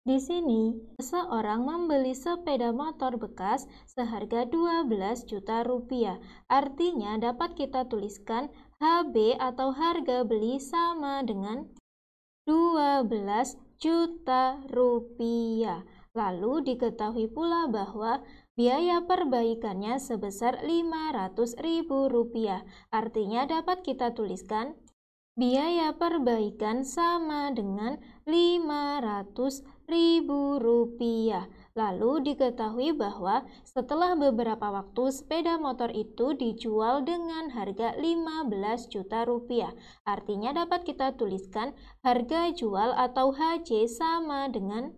Di sini, seorang membeli sepeda motor bekas seharga 12 juta rupiah. Artinya dapat kita tuliskan HB atau harga beli sama dengan 12 juta rupiah. Lalu diketahui pula bahwa biaya perbaikannya sebesar 500 ribu rupiah. Artinya dapat kita tuliskan Biaya perbaikan sama dengan Rp500.000. Lalu diketahui bahwa setelah beberapa waktu sepeda motor itu dijual dengan harga 15 juta rupiah. Artinya dapat kita tuliskan harga jual atau HC sama dengan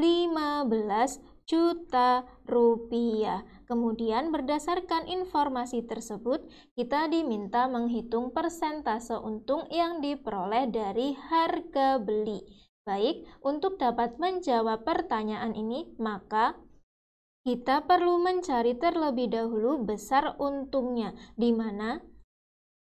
15 juta rupiah. Kemudian berdasarkan informasi tersebut, kita diminta menghitung persentase untung yang diperoleh dari harga beli. Baik, untuk dapat menjawab pertanyaan ini, maka kita perlu mencari terlebih dahulu besar untungnya, di mana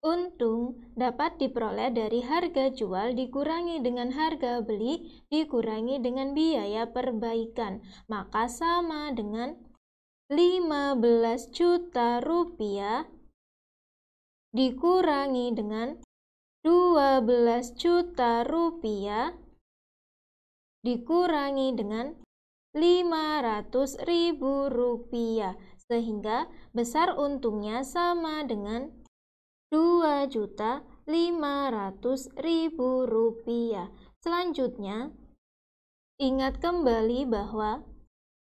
Untung dapat diperoleh dari harga jual dikurangi dengan harga beli dikurangi dengan biaya perbaikan, maka sama dengan 15 juta rupiah dikurangi dengan 12 juta rupiah dikurangi dengan 500 ribu rupiah sehingga besar untungnya sama dengan dua juta lima ratus ribu rupiah. Selanjutnya, ingat kembali bahwa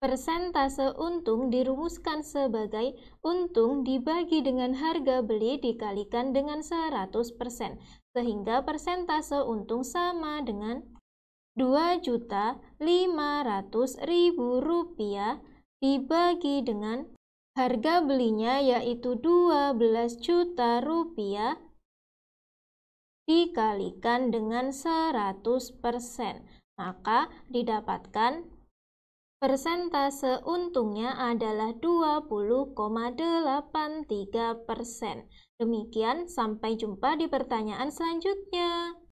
persentase untung dirumuskan sebagai untung dibagi dengan harga beli dikalikan dengan 100%, sehingga persentase untung sama dengan juta ribu rupiah dibagi dengan Harga belinya yaitu 12 juta rupiah dikalikan dengan 100%, maka didapatkan persentase untungnya adalah 20,83%. Demikian, sampai jumpa di pertanyaan selanjutnya.